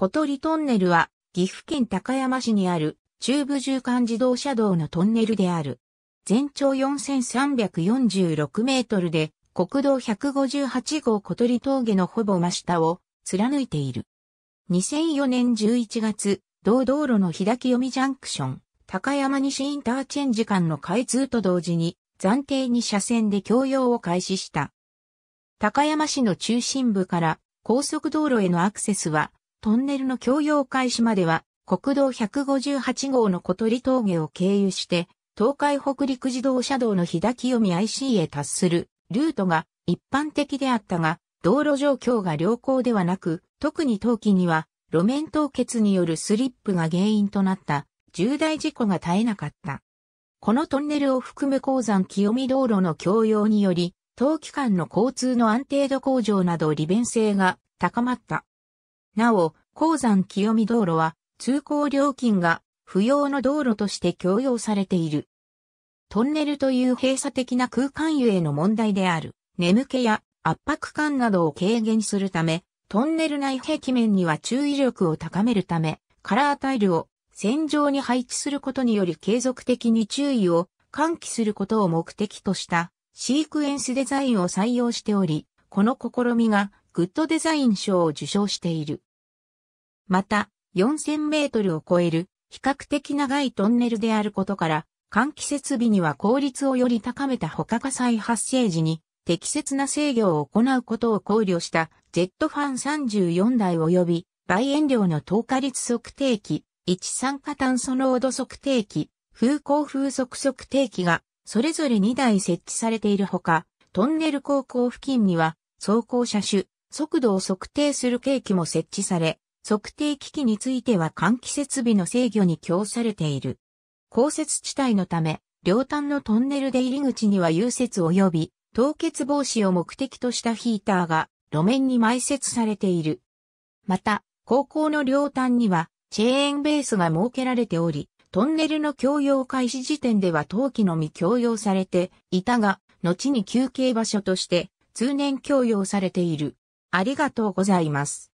小鳥トンネルは、岐阜県高山市にある中部縦貫自動車道のトンネルである。全長4346メートルで、国道158号小鳥峠のほぼ真下を貫いている。2004年11月、同道路の日き読みジャンクション、高山西インターチェンジ間の開通と同時に、暫定に車線で供用を開始した。高山市の中心部から高速道路へのアクセスはトンネルの供用開始までは、国道158号の小鳥峠を経由して、東海北陸自動車道の日田清見 IC へ達するルートが一般的であったが、道路状況が良好ではなく、特に冬季には路面凍結によるスリップが原因となった重大事故が絶えなかった。このトンネルを含む鉱山清見道路の供用により、冬季間の交通の安定度向上など利便性が高まった。なお、鉱山清見道路は通行料金が不要の道路として供用されている。トンネルという閉鎖的な空間ゆえの問題である眠気や圧迫感などを軽減するため、トンネル内壁面には注意力を高めるため、カラータイルを線上に配置することにより継続的に注意を喚起することを目的としたシークエンスデザインを採用しており、この試みがグッドデザイン賞を受賞している。また、4000メートルを超える比較的長いトンネルであることから、換気設備には効率をより高めた他火災発生時に適切な制御を行うことを考慮したジェットファン34台及び倍塩量の透過率測定器、一酸化炭素濃度測定器、風光風速測定器がそれぞれ2台設置されているほか、トンネル高校付近には走行車種、速度を測定する計器も設置され、測定機器については換気設備の制御に供されている。降雪地帯のため、両端のトンネル出入り口には融雪及び凍結防止を目的としたヒーターが路面に埋設されている。また、高校の両端にはチェーンベースが設けられており、トンネルの供用開始時点では冬季のみ供用されていたが、後に休憩場所として通年供用されている。ありがとうございます。